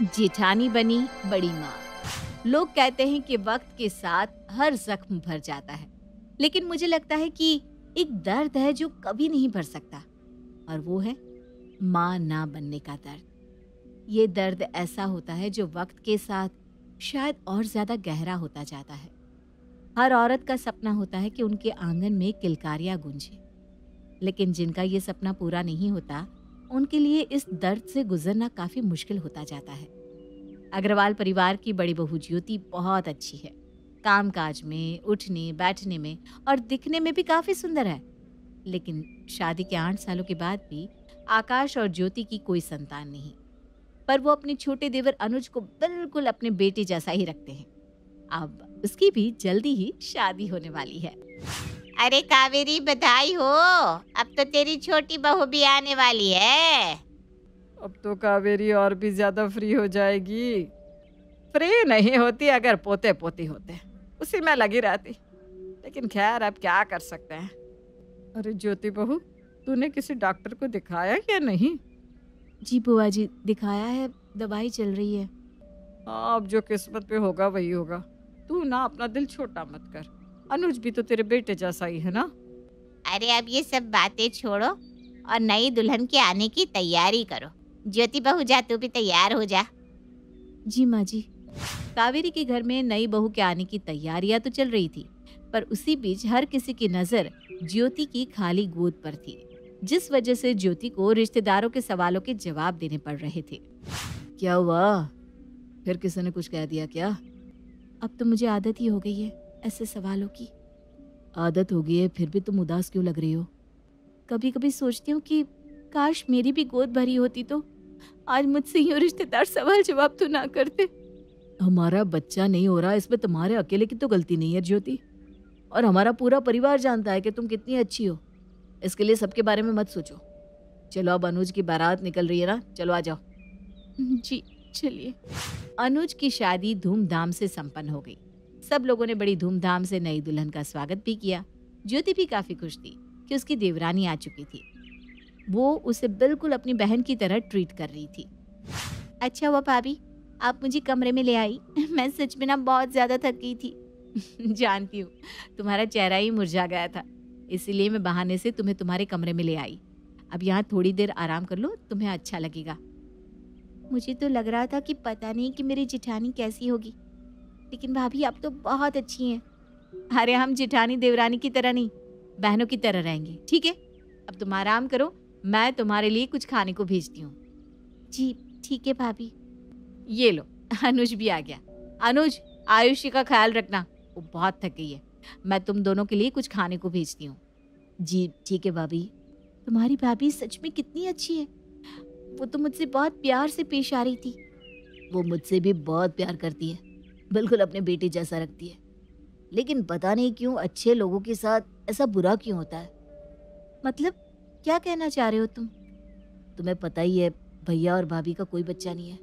जेठानी बनी बड़ी माँ लोग कहते हैं कि वक्त के साथ हर जख्म भर जाता है लेकिन मुझे लगता है कि एक दर्द है जो कभी नहीं भर सकता और वो है माँ ना बनने का दर्द ये दर्द ऐसा होता है जो वक्त के साथ शायद और ज़्यादा गहरा होता जाता है हर औरत का सपना होता है कि उनके आंगन में किलकारियाँ गूंजे लेकिन जिनका ये सपना पूरा नहीं होता उनके लिए इस दर्द से गुजरना काफ़ी मुश्किल होता जाता है अग्रवाल परिवार की बड़ी बहू ज्योति बहुत अच्छी है कामकाज में उठने बैठने में और दिखने में भी काफ़ी सुंदर है लेकिन शादी के आठ सालों के बाद भी आकाश और ज्योति की कोई संतान नहीं पर वो अपने छोटे देवर अनुज को बिल्कुल अपने बेटे जैसा ही रखते हैं अब उसकी भी जल्दी ही शादी होने वाली है अरे कावेरी बधाई हो अब तो तेरी छोटी बहू भी आने वाली है अब तो कावेरी और भी ज्यादा फ्री हो जाएगी फ्री नहीं होती अगर पोते पोती होते उसी में लगी रहती लेकिन खैर अब क्या कर सकते हैं अरे ज्योति बहू तूने किसी डॉक्टर को दिखाया या नहीं जी बुआ जी दिखाया है दवाई चल रही है हाँ अब जो किस्मत पे होगा वही होगा तू ना अपना दिल छोटा मत कर अनुज भी तो तेरे बेटे जैसा ही है ना अरे अब ये सब बातें छोड़ो और नई दुल्हन के आने की तैयारी करो ज्योति बहू जा तू भी तैयार हो जा जी माँ जी कावेरी के घर में नई बहू के आने की तैयारियां तो चल रही थी पर उसी बीच हर किसी की नजर ज्योति की खाली गोद पर थी जिस वजह से ज्योति को रिश्तेदारों के सवालों के जवाब देने पड़ रहे थे क्या हुआ फिर किसी ने कुछ कह दिया क्या अब तो मुझे आदत ही हो गई है ऐसे सवालों की आदत हो गई है फिर भी तुम उदास क्यों लग रही हो कभी कभी सोचती हूँ कि काश मेरी भी गोद भरी होती तो आज मुझसे यूँ रिश्तेदार सवाल जवाब तो ना करते हमारा बच्चा नहीं हो रहा इसमें तुम्हारे अकेले की तो गलती नहीं है ज्योति और हमारा पूरा परिवार जानता है कि तुम कितनी अच्छी हो इसके लिए सबके बारे में मत सोचो चलो अब अनुज की बारात निकल रही है ना चलो आ जाओ जी चलिए अनुज की शादी धूमधाम से संपन्न हो गई सब लोगों ने बड़ी धूमधाम से नई दुल्हन का स्वागत भी किया ज्योति भी काफ़ी खुश थी कि उसकी देवरानी आ चुकी थी वो उसे बिल्कुल अपनी बहन की तरह ट्रीट कर रही थी अच्छा हुआ भाभी आप मुझे कमरे में ले आई मैं सच में ना बहुत ज़्यादा थक गई थी जानती हूँ तुम्हारा चेहरा ही मुरझा गया था इसीलिए मैं बहाने से तुम्हें तुम्हारे कमरे में ले आई अब यहाँ थोड़ी देर आराम कर लो तुम्हें अच्छा लगेगा मुझे तो लग रहा था कि पता नहीं कि मेरी जिठानी कैसी होगी लेकिन भाभी आप तो बहुत अच्छी हैं अरे हम जिठानी देवरानी की तरह नहीं बहनों की तरह रहेंगे ठीक है अब तुम आराम करो मैं तुम्हारे लिए कुछ खाने को भेजती हूँ जी ठीक है भाभी ये लो अनुज भी आ गया अनुज आयुषी का ख्याल रखना वो बहुत थक गई है मैं तुम दोनों के लिए कुछ खाने को भेजती हूँ जी ठीक है भाभी तुम्हारी भाभी सच में कितनी अच्छी है वो तो मुझसे बहुत प्यार से पेश आ रही थी वो मुझसे भी बहुत प्यार करती है बिल्कुल अपने बेटे जैसा रखती है लेकिन पता नहीं क्यों अच्छे लोगों के साथ ऐसा बुरा क्यों होता है मतलब क्या कहना चाह रहे हो तुम तुम्हें पता ही है भैया और भाभी का कोई बच्चा नहीं है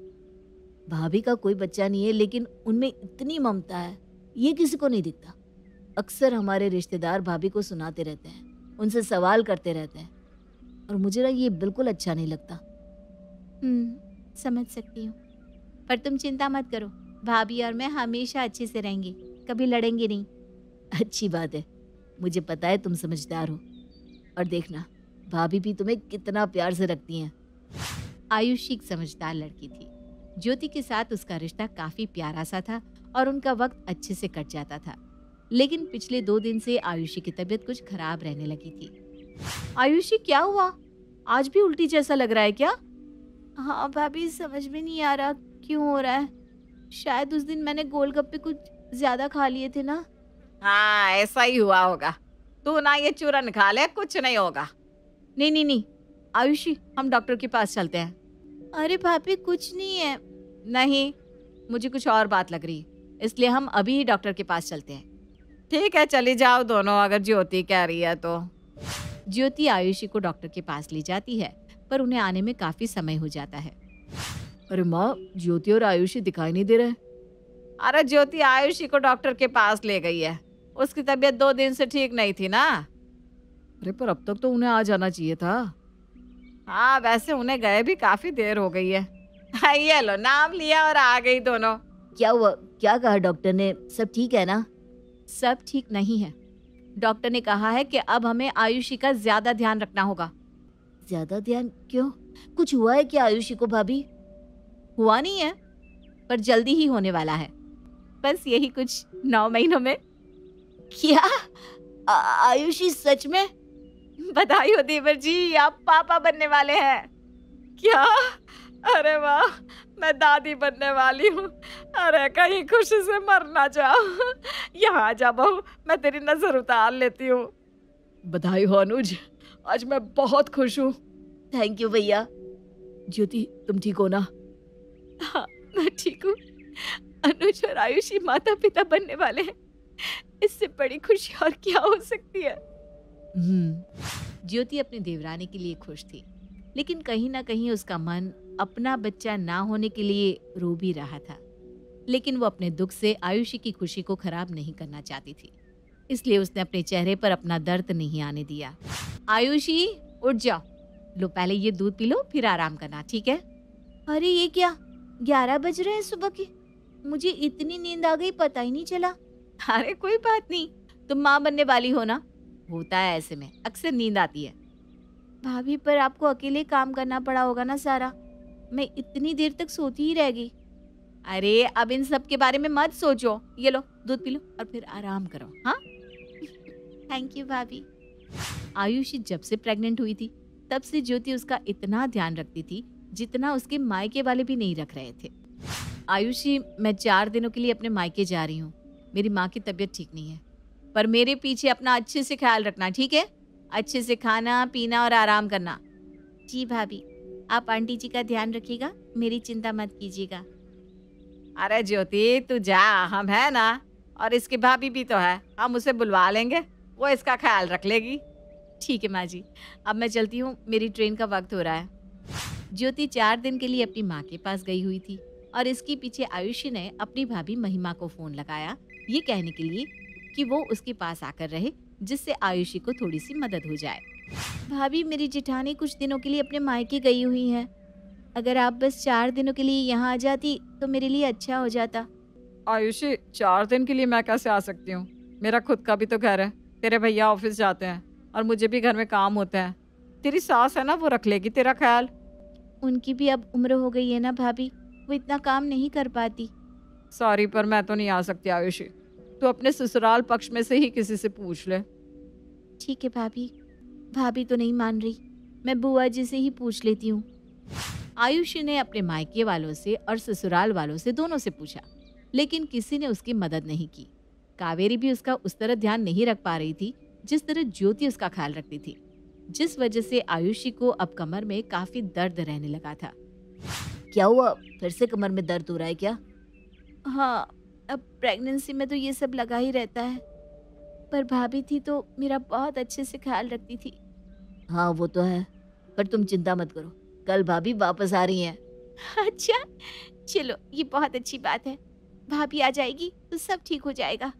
भाभी का कोई बच्चा नहीं है लेकिन उनमें इतनी ममता है ये किसी को नहीं दिखता अक्सर हमारे रिश्तेदार भाभी को सुनाते रहते हैं उनसे सवाल करते रहते हैं और मुझे ना ये बिल्कुल अच्छा नहीं लगता हम्म, समझ सकती हूँ पर तुम चिंता मत करो भाभी और मैं हमेशा अच्छे से रहेंगे कभी लड़ेंगे नहीं अच्छी बात है मुझे पता है तुम समझदार हो और देखना भाभी भी तुम्हें कितना प्यार से रखती हैं आयुषी एक समझदार लड़की थी ज्योति के साथ उसका रिश्ता काफ़ी प्यारा सा था और उनका वक्त अच्छे से कट जाता था लेकिन पिछले दो दिन से आयुषी की तबीयत कुछ खराब रहने लगी थी आयुषी क्या हुआ आज भी उल्टी जैसा लग रहा है क्या हाँ भाभी समझ में नहीं आ रहा क्यों हो रहा है शायद उस दिन मैंने गोलगप्पे कुछ ज्यादा खा लिए थे ना हाँ ऐसा ही हुआ होगा तू ना ये चूरन खा ले कुछ नहीं होगा नहीं नहीं नहीं आयुषी हम डॉक्टर के पास चलते हैं अरे भाभी कुछ नहीं है नहीं मुझे कुछ और बात लग रही इसलिए हम अभी ही डॉक्टर के पास चलते हैं ठीक है चली जाओ दोनों अगर ज्योति कह रही है तो ज्योति आयुषी को डॉक्टर के पास ले जाती है पर उन्हें आने में काफ़ी समय हो जाता है अरे माँ ज्योति और आयुषी दिखाई नहीं दे रहे अरे ज्योति आयुषी को डॉक्टर के पास ले गई है उसकी तबीयत दो दिन से ठीक नहीं थी ना अरे पर अब तक तो उन्हें आ जाना चाहिए था हाँ वैसे उन्हें गए भी काफी देर हो गई है हाँ, ये लो नाम लिया और आ गई दोनों क्या हुआ क्या कहा डॉक्टर ने सब ठीक है ना सब ठीक नहीं है डॉक्टर ने कहा है कि अब हमें आयुषी का ज्यादा ध्यान रखना होगा ज्यादा ध्यान क्यों कुछ हुआ है क्या आयुषी को भाभी हुआ नहीं है पर जल्दी ही होने वाला है बस यही कुछ नौ महीनों में क्या आयुषी सच में बधाई हो देवर जी आप पापा बनने वाले हैं क्या अरे वाह मैं दादी बनने वाली हूँ अरे कहीं खुशी से मर ना जाओ यहाँ जा बहू मैं तेरी नजर उतार लेती हूँ बधाई हो अनुज आज मैं बहुत खुश हूँ थैंक यू भैया ज्योति तुम ठीक हो ना हाँ मैं ठीक हूँ अनुज और आयुषी माता पिता बनने वाले हैं इससे बड़ी खुशी और क्या हो सकती है हम्म, ज्योति अपने देवरानी के लिए खुश थी लेकिन कहीं ना कहीं उसका मन अपना बच्चा ना होने के लिए रो भी रहा था लेकिन वो अपने दुख से आयुषी की खुशी को खराब नहीं करना चाहती थी इसलिए उसने अपने चेहरे पर अपना दर्द नहीं आने दिया आयुषी उठ जाओ लो पहले ये दूध पी लो फिर आराम करना ठीक है अरे ये क्या ग्यारह बज रहे हैं सुबह के मुझे इतनी नींद आ गई पता ही नहीं चला अरे कोई बात नहीं तुम माँ बनने वाली हो ना होता है ऐसे में अक्सर नींद आती है भाभी पर आपको अकेले काम करना पड़ा होगा ना सारा मैं इतनी देर तक सोती ही रह गई अरे अब इन सब के बारे में मत सोचो ये लो दूध पी लो और फिर आराम करो हाँ थैंक यू भाभी आयुषी जब से प्रेग्नेंट हुई थी तब से ज्योति उसका इतना ध्यान रखती थी जितना उसके मायके वाले भी नहीं रख रहे थे आयुषी मैं चार दिनों के लिए अपने मायके जा रही हूँ मेरी माँ की तबीयत ठीक नहीं है पर मेरे पीछे अपना अच्छे से ख्याल रखना ठीक है अच्छे से खाना पीना और आराम करना जी भाभी आप आंटी जी का ध्यान रखिएगा मेरी चिंता मत कीजिएगा अरे ज्योति तू जा हम है ना और इसकी भाभी भी तो है हम उसे बुलवा लेंगे वो इसका ख्याल रख लेगी ठीक है माँ जी अब मैं चलती हूँ मेरी ट्रेन का वक्त हो रहा है ज्योति चार दिन के लिए अपनी माँ के पास गई हुई थी और इसके पीछे आयुषी ने अपनी भाभी महिमा को फोन लगाया ये कहने के लिए कि वो उसके पास आकर रहे जिससे आयुषी को थोड़ी सी मदद हो जाए भाभी मेरी जिठानी कुछ दिनों के लिए अपने मायके गई हुई हैं अगर आप बस चार दिनों के लिए यहाँ आ जाती तो मेरे लिए अच्छा हो जाता आयुषी चार दिन के लिए मैं कैसे आ सकती हूँ मेरा खुद का भी तो घर है तेरे भैया ऑफिस जाते हैं और मुझे भी घर में काम होता है तेरी सास है ना वो रख लेगी तेरा ख्याल उनकी भी अब उम्र हो गई है ना भाभी वो इतना काम नहीं कर पाती सॉरी पर मैं तो नहीं आ सकती आयुषी तो अपने ससुराल पक्ष में से ही किसी से पूछ ले ठीक है भाभी भाभी तो नहीं मान रही मैं बुआ जी से ही पूछ लेती हूँ आयुषी ने अपने मायके वालों से और ससुराल वालों से दोनों से पूछा लेकिन किसी ने उसकी मदद नहीं की कावेरी भी उसका उस तरह ध्यान नहीं रख पा रही थी जिस तरह ज्योति उसका ख्याल रखती थी जिस वजह से आयुषी को अब कमर में काफी दर्द रहने लगा था क्या हुआ फिर से कमर में दर्द हो रहा है क्या हाँ अब प्रेगनेंसी में तो ये सब लगा ही रहता है पर भाभी थी तो मेरा बहुत अच्छे से ख्याल रखती थी हाँ वो तो है पर तुम चिंता मत करो कल भाभी वापस आ रही हैं अच्छा चलो ये बहुत अच्छी बात है भाभी आ जाएगी तो सब ठीक हो जाएगा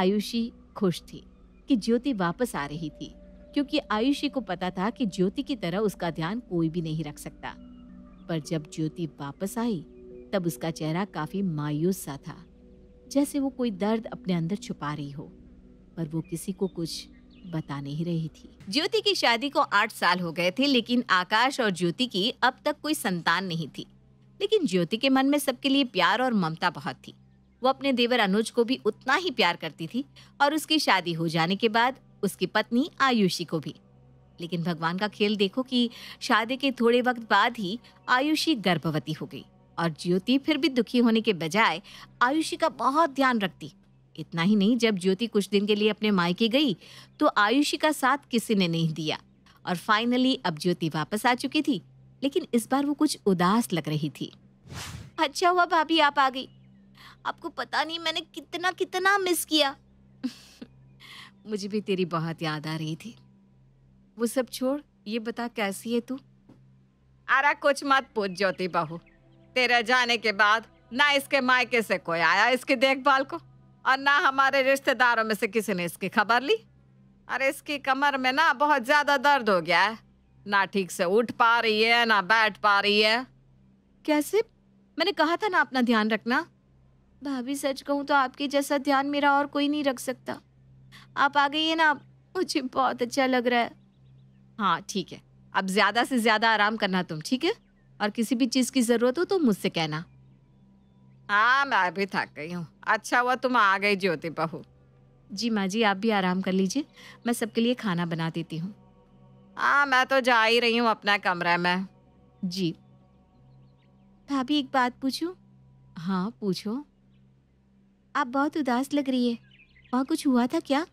आयुषी खुश थी कि ज्योति वापस आ रही थी क्योंकि आयुषी को पता था कि ज्योति की तरह उसका ध्यान कोई भी नहीं रख सकता पर जब ज्योति वापस आई तब उसका चेहरा काफी मायूस सा था जैसे वो कोई दर्द अपने अंदर छुपा रही हो पर वो किसी को कुछ बता नहीं रही थी ज्योति की शादी को आठ साल हो गए थे लेकिन आकाश और ज्योति की अब तक कोई संतान नहीं थी लेकिन ज्योति के मन में सबके लिए प्यार और ममता बहुत थी वो अपने देवर अनुज को भी उतना ही प्यार करती थी और उसकी शादी हो जाने के बाद उसकी पत्नी आयुषी को भी लेकिन भगवान का खेल देखो कि शादी के थोड़े वक्त बाद ही आयुषी गर्भवती हो गई और ज्योति फिर भी दुखी होने के बजाय आयुषी का बहुत ध्यान रखती इतना ही नहीं जब ज्योति कुछ दिन के लिए अपने मायके गई तो आयुषी का साथ किसी ने नहीं दिया और फाइनली अब ज्योति वापस आ चुकी थी लेकिन इस बार वो कुछ उदास लग रही थी अच्छा हुआ भाभी आप आ गई आपको पता नहीं मैंने कितना कितना मिस किया मुझे भी तेरी बहुत याद आ रही थी वो सब छोड़ ये बता कैसी है तू अरे कुछ मत पूछ ज्योति बहू तेरे जाने के बाद ना इसके मायके से कोई आया इसकी देखभाल को और ना हमारे रिश्तेदारों में से किसी ने इसकी खबर ली अरे इसकी कमर में ना बहुत ज्यादा दर्द हो गया है ना ठीक से उठ पा रही है ना बैठ पा रही है कैसे मैंने कहा था ना अपना ध्यान रखना भाभी सच कहूँ तो आपके जैसा ध्यान मेरा और कोई नहीं रख सकता आप आ गई है ना मुझे बहुत अच्छा लग रहा है हाँ ठीक है अब ज़्यादा से ज़्यादा आराम करना तुम ठीक है और किसी भी चीज़ की ज़रूरत हो तो मुझसे कहना हाँ मैं भी थक गई हूँ अच्छा हुआ तुम आ गई ज्योति बहू जी माँ जी आप भी आराम कर लीजिए मैं सबके लिए खाना बना देती हूँ हाँ मैं तो जा ही रही हूँ अपना कमरा में जी भाभी एक बात पूछूं? हाँ पूछो आप बहुत उदास लग रही है वहाँ कुछ हुआ था क्या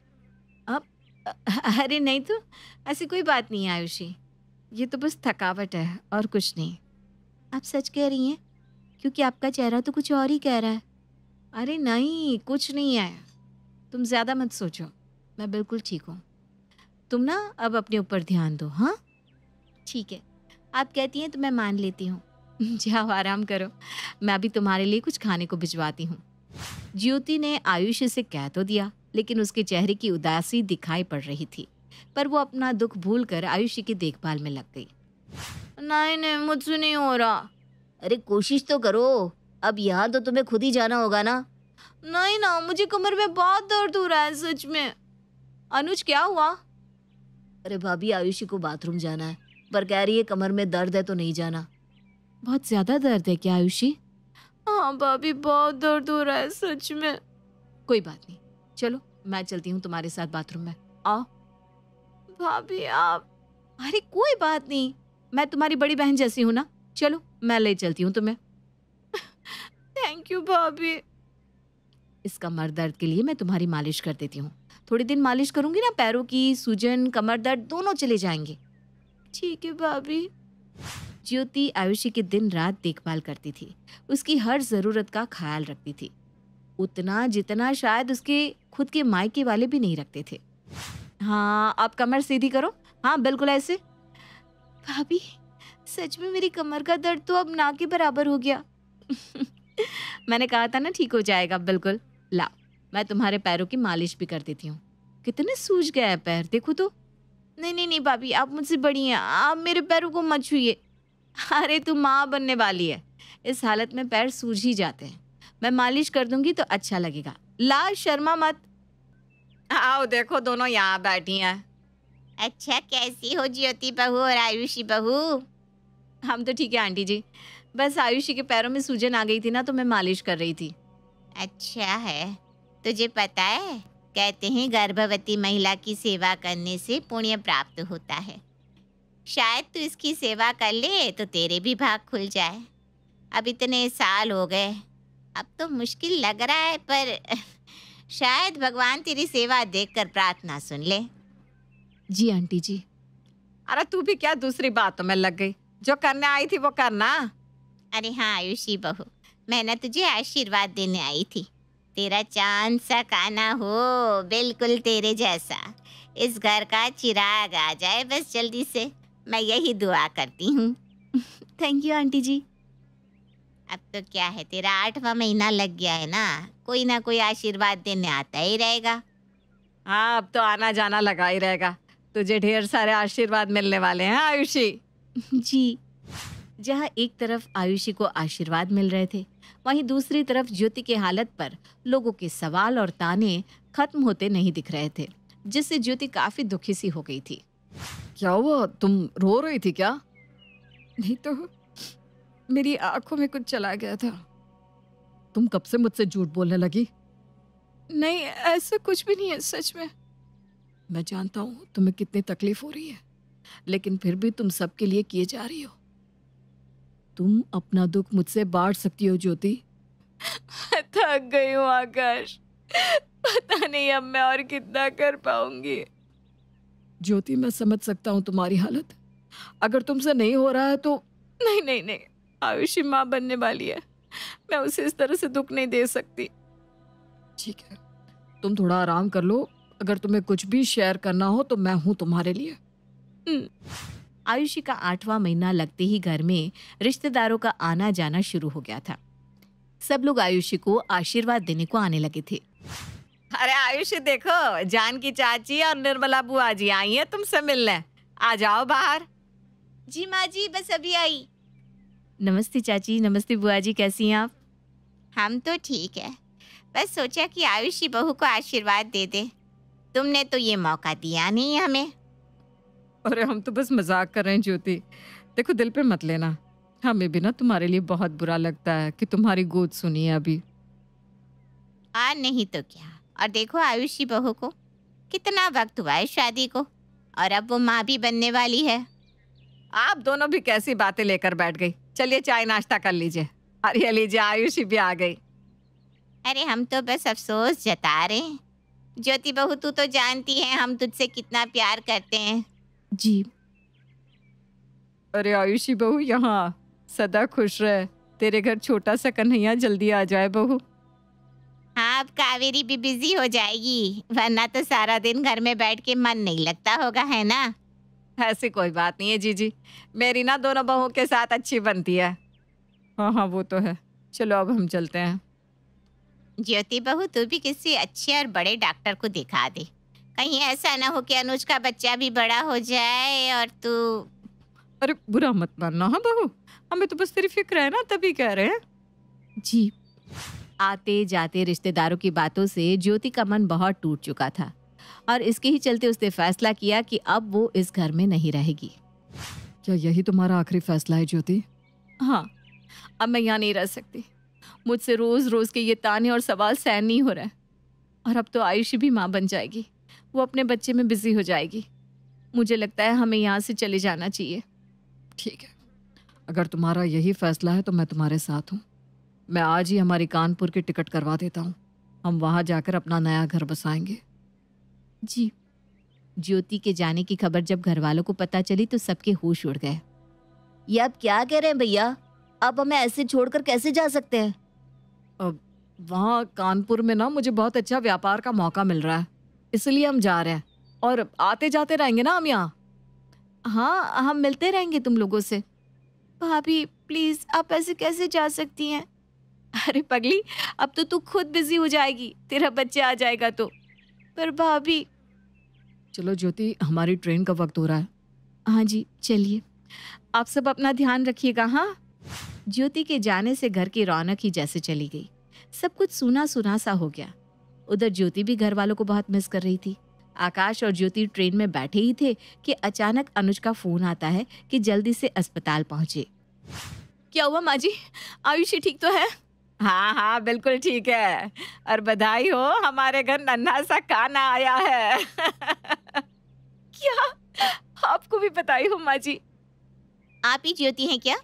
अब अरे नहीं तो ऐसी कोई बात नहीं है आयुषी ये तो बस थकावट है और कुछ नहीं आप सच कह रही हैं क्योंकि आपका चेहरा तो कुछ और ही कह रहा है अरे नहीं कुछ नहीं है तुम ज़्यादा मत सोचो मैं बिल्कुल ठीक हूँ तुम ना अब अपने ऊपर ध्यान दो हाँ ठीक है आप कहती हैं तो मैं मान लेती हूँ जाओ आराम करो मैं अभी तुम्हारे लिए कुछ खाने को भिजवाती हूँ ज्योति ने आयुष से कह तो दिया लेकिन उसके चेहरे की उदासी दिखाई पड़ रही थी पर वो अपना दुख भूल कर आयुष की देखभाल में लग गई नहीं नहीं मुझसे नहीं हो रहा अरे कोशिश तो करो अब यहाँ तो तुम्हें खुद ही जाना होगा ना नहीं ना मुझे कमर में बहुत दर्द हो रहा है सच में अनुज क्या हुआ अरे भाभी आयुषी को बाथरूम जाना है पर कह रही है कमर में दर्द है तो नहीं जाना बहुत ज्यादा दर्द है क्या आयुषी हाँ भाभी बहुत दर्द हो रहा है सच में कोई बात नहीं चलो मैं चलती हूँ तुम्हारे साथ बाथरूम में आओ भाभी आप अरे कोई बात नहीं मैं तुम्हारी बड़ी बहन जैसी हूँ ना चलो मैं ले चलती हूँ तुम्हें थैंक यू भाभी इसका मर दर्द के लिए मैं तुम्हारी मालिश कर देती हूँ थोड़ी दिन मालिश करूंगी ना पैरों की सूजन कमर दर्द दोनों चले जाएंगे ठीक है भाभी ज्योति आयुषी के दिन रात देखभाल करती थी उसकी हर ज़रूरत का ख्याल रखती थी उतना जितना शायद उसके खुद के मायके वाले भी नहीं रखते थे हाँ आप कमर सीधी करो हाँ बिल्कुल ऐसे भाभी सच में मेरी कमर का दर्द तो अब ना के बराबर हो गया मैंने कहा था ना ठीक हो जाएगा बिल्कुल ला मैं तुम्हारे पैरों की मालिश भी कर देती हूँ कितने सूज गया है पैर देखो तो नहीं नहीं नहीं भाभी आप मुझसे बड़ी हैं आप मेरे पैरों को मत छूए अरे तू माँ बनने वाली है इस हालत में पैर सूझ ही जाते हैं मैं मालिश कर दूंगी तो अच्छा लगेगा ला शर्मा मत आओ देखो दोनों यहाँ बैठी हैं अच्छा कैसी हो ज्योति बहू और आयुषी बहू हम तो ठीक है आंटी जी बस आयुषी के पैरों में सूजन आ गई थी ना तो मैं मालिश कर रही थी अच्छा है तुझे पता है कहते हैं गर्भवती महिला की सेवा करने से पुण्य प्राप्त होता है शायद तू इसकी सेवा कर ले तो तेरे भी भाग खुल जाए अब इतने साल हो गए अब तो मुश्किल लग रहा है पर शायद भगवान तेरी सेवा देखकर प्रार्थना सुन ले जी आंटी जी अरे तू भी क्या दूसरी बातों में लग गई जो करने आई थी वो करना अरे हाँ आयुषी बहू मैं तुझे आशीर्वाद देने आई थी तेरा चांद सा काना हो बिल्कुल तेरे जैसा इस घर का चिराग आ जाए बस जल्दी से मैं यही दुआ करती हूँ थैंक यू आंटी जी अब तो क्या है तेरा आठवां महीना लग गया है ना कोई ना कोई आशीर्वाद देने आता ही रहेगा हाँ अब तो आना जाना लगा ही रहेगा तुझे ढेर सारे आशीर्वाद मिलने वाले हैं आयुषी जी जहाँ एक तरफ आयुषी को आशीर्वाद मिल रहे थे वहीं दूसरी तरफ ज्योति की हालत पर लोगों के सवाल और ताने खत्म होते नहीं दिख रहे थे जिससे ज्योति काफ़ी दुखी सी हो गई थी क्या हुआ तुम रो रही थी क्या नहीं तो मेरी आंखों में कुछ चला गया था तुम कब से मुझसे झूठ बोलने लगी नहीं ऐसा कुछ भी नहीं है सच में मैं जानता हूं तुम्हें कितनी तकलीफ हो रही है लेकिन फिर भी तुम सबके लिए किए जा रही हो तुम अपना दुख मुझसे बांट सकती हो ज्योति थक गई हूँ आकाश पता नहीं अब मैं और कितना कर पाऊंगी ज्योति मैं समझ सकता हूँ तुम्हारी हालत अगर तुमसे नहीं हो रहा है तो नहीं नहीं नहीं आयुषी माँ बनने वाली है मैं उसे इस तरह से दुख नहीं दे सकती ठीक है तुम थोड़ा आराम कर लो अगर तुम्हें कुछ भी शेयर करना हो तो मैं हूँ तुम्हारे लिए हम्म। आयुषी का आठवां महीना लगते ही घर में रिश्तेदारों का आना जाना शुरू हो गया था सब लोग आयुषी को आशीर्वाद देने को आने लगे थे अरे आयुष देखो जान की चाची और निर्मला बुआ जी आई है तुमसे मिलने आ जाओ बाहर जी माँ जी बस अभी आई नमस्ते चाची नमस्ते बुआ जी कैसी हैं आप हम तो ठीक है बस सोचा कि आयुषी बहू को आशीर्वाद दे दे तुमने तो ये मौका दिया नहीं हमें अरे हम तो बस मजाक कर रहे हैं ज्योति देखो दिल पे मत लेना हमें भी ना तुम्हारे लिए बहुत बुरा लगता है कि तुम्हारी गोद सुनी है अभी आ नहीं तो क्या और देखो आयुषी बहू को कितना वक्त हुआ है शादी को और अब वो माँ भी बनने वाली है आप दोनों भी कैसी बातें लेकर बैठ गई चलिए चाय नाश्ता कर लीजिए अरे लीजिए आयुषी भी आ गई अरे हम तो बस अफसोस जता रहे ज्योति बहू तू तो जानती है हम तुझसे कितना प्यार करते हैं जी अरे आयुषी बहू यहाँ सदा खुश रहे तेरे घर छोटा सा कन्हैया जल्दी आ जाए बहू अब कावेरी भी बिजी हो जाएगी वरना तो सारा दिन घर में बैठ के मन नहीं लगता होगा है ना ऐसी कोई बात नहीं है जीजी मेरी ना दोनों बहुओं के साथ अच्छी बनती है हाँ हाँ वो तो है चलो अब हम चलते हैं ज्योति बहू तू भी किसी अच्छे और बड़े डॉक्टर को दिखा दे कहीं ऐसा ना हो कि अनुज का बच्चा भी बड़ा हो जाए और तू अरे बुरा मत मानना हाँ बहू हमें तो बस तेरी फिक्र है ना तभी कह रहे हैं जी आते जाते रिश्तेदारों की बातों से ज्योति का मन बहुत टूट चुका था और इसके ही चलते उसने फैसला किया कि अब वो इस घर में नहीं रहेगी क्या यही तुम्हारा आखिरी फैसला है ज्योति हाँ अब मैं यहाँ नहीं रह सकती मुझसे रोज़ रोज़ के ये ताने और सवाल सहन नहीं हो रहे और अब तो आयुषी भी माँ बन जाएगी वो अपने बच्चे में बिजी हो जाएगी मुझे लगता है हमें यहाँ से चले जाना चाहिए ठीक है अगर तुम्हारा यही फैसला है तो मैं तुम्हारे साथ हूँ मैं आज ही हमारी कानपुर की टिकट करवा देता हूँ हम वहाँ जाकर अपना नया घर बसाएंगे जी ज्योति के जाने की खबर जब घर वालों को पता चली तो सबके होश उड़ गए ये आप क्या कह रहे हैं भैया आप हमें ऐसे छोड़कर कैसे जा सकते हैं अब वहाँ कानपुर में ना मुझे बहुत अच्छा व्यापार का मौका मिल रहा है इसलिए हम जा रहे हैं और आते जाते रहेंगे ना हम यहाँ हाँ हम मिलते रहेंगे तुम लोगों से भाभी प्लीज़ आप ऐसे कैसे जा सकती हैं अरे पगली अब तो तू खुद बिजी हो जाएगी तेरा बच्चा आ जाएगा तो पर भाभी चलो ज्योति हमारी ट्रेन का वक्त हो रहा है हाँ जी चलिए आप सब अपना ध्यान रखिएगा हाँ ज्योति के जाने से घर की रौनक ही जैसे चली गई सब कुछ सुना सुना सा हो गया उधर ज्योति भी घर वालों को बहुत मिस कर रही थी आकाश और ज्योति ट्रेन में बैठे ही थे कि अचानक अनुज का फोन आता है कि जल्दी से अस्पताल पहुंचे क्या हुआ माँ जी आयुषी ठीक तो है हाँ हाँ बिल्कुल ठीक है और बधाई हो हमारे घर नन्हा सा काना आया है क्या आपको भी बताई हो माँ जी आप ही ज्योति हैं क्या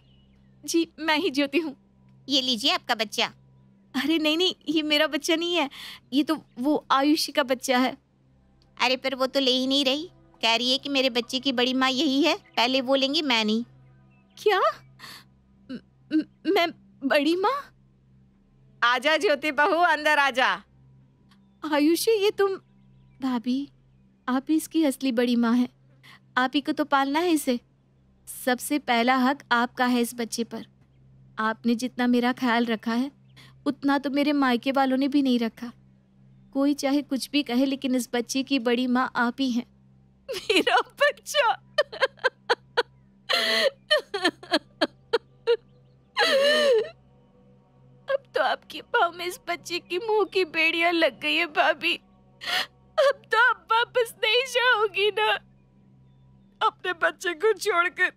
जी मैं ही ज्योति हूँ ये लीजिए आपका बच्चा अरे नहीं नहीं ये मेरा बच्चा नहीं है ये तो वो आयुषी का बच्चा है अरे पर वो तो ले ही नहीं रही कह रही है कि मेरे बच्चे की बड़ी माँ यही है पहले वो लेंगी मैं नहीं क्या म, म, मैं बड़ी माँ आजा ज्योति बहू अंदर आजा आयुषी ये तुम भाभी आप ही इसकी असली बड़ी माँ है आप ही को तो पालना है इसे सबसे पहला हक आपका है इस बच्चे पर आपने जितना मेरा ख्याल रखा है उतना तो मेरे मायके वालों ने भी नहीं रखा कोई चाहे कुछ भी कहे लेकिन इस बच्चे की बड़ी माँ आप ही हैं मेरा बच्चा आपकी भाव में इस बच्चे की मुंह की बेड़ियां लग गई है भाभी अब तो आप वापस नहीं जाओगी ना अपने बच्चे को छोड़कर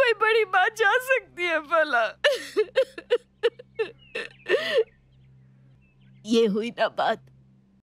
कोई बड़ी बात जा सकती है भला ये हुई ना बात